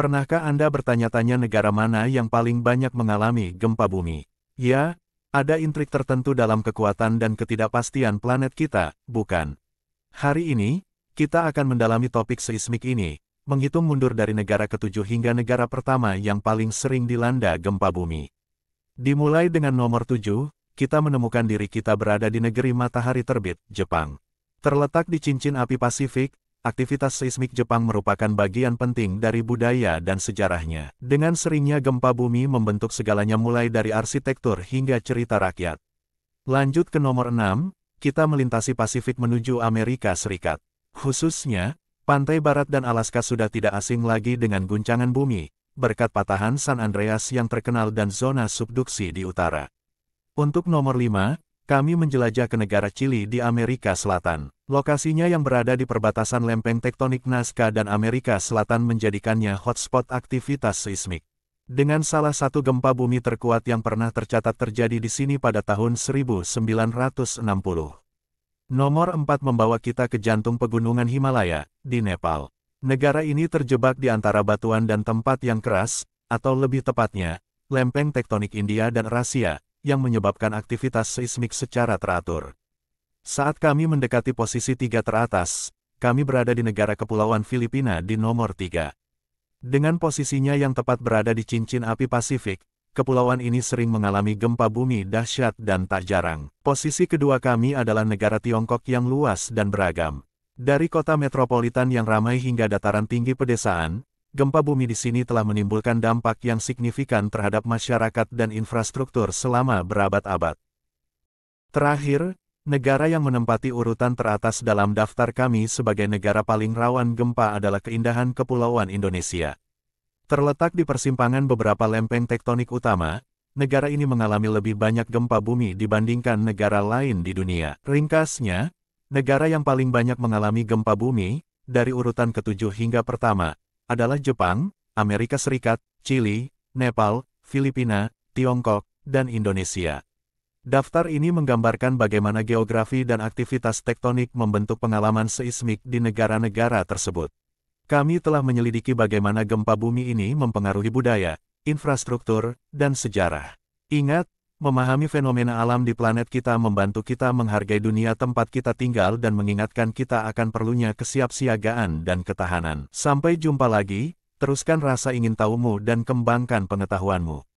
Pernahkah Anda bertanya-tanya negara mana yang paling banyak mengalami gempa bumi? Ya, ada intrik tertentu dalam kekuatan dan ketidakpastian planet kita, bukan? Hari ini, kita akan mendalami topik seismik ini, menghitung mundur dari negara ketujuh hingga negara pertama yang paling sering dilanda gempa bumi. Dimulai dengan nomor tujuh, kita menemukan diri kita berada di negeri matahari terbit, Jepang. Terletak di cincin api Pasifik, aktivitas seismik Jepang merupakan bagian penting dari budaya dan sejarahnya. Dengan seringnya gempa bumi membentuk segalanya mulai dari arsitektur hingga cerita rakyat. Lanjut ke nomor 6, kita melintasi Pasifik menuju Amerika Serikat. Khususnya, pantai barat dan Alaska sudah tidak asing lagi dengan guncangan bumi, berkat patahan San Andreas yang terkenal dan zona subduksi di utara. Untuk nomor 5, kami menjelajah ke negara Chili di Amerika Selatan. Lokasinya yang berada di perbatasan lempeng tektonik Nazca dan Amerika Selatan menjadikannya hotspot aktivitas seismik. Dengan salah satu gempa bumi terkuat yang pernah tercatat terjadi di sini pada tahun 1960. Nomor 4 membawa kita ke jantung pegunungan Himalaya, di Nepal. Negara ini terjebak di antara batuan dan tempat yang keras, atau lebih tepatnya, lempeng tektonik India dan Rusia, yang menyebabkan aktivitas seismik secara teratur. Saat kami mendekati posisi tiga teratas, kami berada di negara kepulauan Filipina di nomor tiga. Dengan posisinya yang tepat berada di cincin api Pasifik, kepulauan ini sering mengalami gempa bumi dahsyat dan tak jarang. Posisi kedua kami adalah negara Tiongkok yang luas dan beragam. Dari kota metropolitan yang ramai hingga dataran tinggi pedesaan, gempa bumi di sini telah menimbulkan dampak yang signifikan terhadap masyarakat dan infrastruktur selama berabad-abad. Terakhir, negara yang menempati urutan teratas dalam daftar kami sebagai negara paling rawan gempa adalah keindahan Kepulauan Indonesia. Terletak di persimpangan beberapa lempeng tektonik utama, negara ini mengalami lebih banyak gempa bumi dibandingkan negara lain di dunia. Ringkasnya, negara yang paling banyak mengalami gempa bumi, dari urutan ketujuh hingga pertama, adalah Jepang, Amerika Serikat, Chili, Nepal, Filipina, Tiongkok, dan Indonesia. Daftar ini menggambarkan bagaimana geografi dan aktivitas tektonik membentuk pengalaman seismik di negara-negara tersebut. Kami telah menyelidiki bagaimana gempa bumi ini mempengaruhi budaya, infrastruktur, dan sejarah. Ingat, Memahami fenomena alam di planet kita membantu kita menghargai dunia tempat kita tinggal dan mengingatkan kita akan perlunya kesiapsiagaan dan ketahanan. Sampai jumpa lagi, teruskan rasa ingin tahumu dan kembangkan pengetahuanmu.